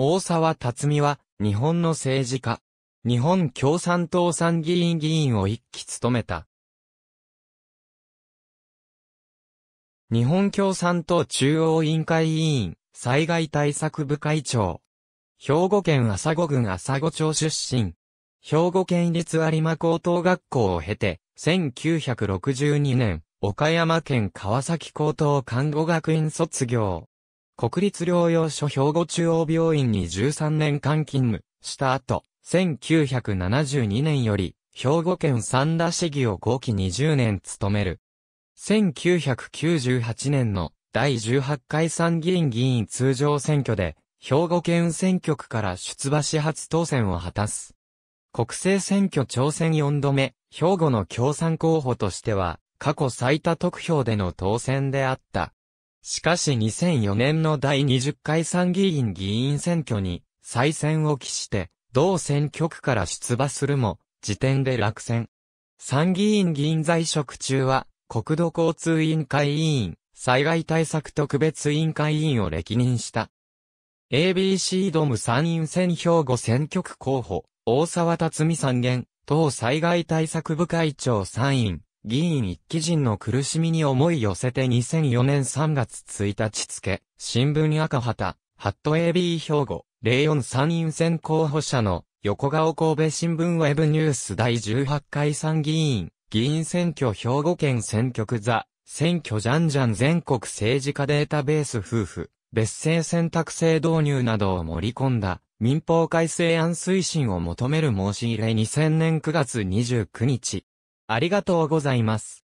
大沢達美は、日本の政治家。日本共産党参議院議員を一期務めた。日本共産党中央委員会委員、災害対策部会長。兵庫県朝子郡朝子町出身。兵庫県立有馬高等学校を経て、1962年、岡山県川崎高等看護学院卒業。国立療養所兵庫中央病院に13年間勤務した後、1972年より、兵庫県三田市議を後期20年務める。1998年の第18回参議院議員通常選挙で、兵庫県選挙区から出馬し初当選を果たす。国政選挙挑戦4度目、兵庫の共産候補としては、過去最多得票での当選であった。しかし2004年の第20回参議院議員選挙に再選を期して、同選挙区から出馬するも、時点で落選。参議院議員在職中は、国土交通委員会委員、災害対策特別委員会委員を歴任した。ABC ドム参院選兵庫選挙区候補、大沢辰美参議院、党災害対策部会長参院、議員一揆人の苦しみに思い寄せて2004年3月1日付、新聞赤旗、ハット AB 兵庫、04参院選候補者の横顔神戸新聞ウェブニュース第18回参議院、議員選挙兵庫県選挙区座、選挙じゃんじゃん全国政治家データベース夫婦、別姓選択制導入などを盛り込んだ、民法改正案推進を求める申し入れ2000年9月29日、ありがとうございます。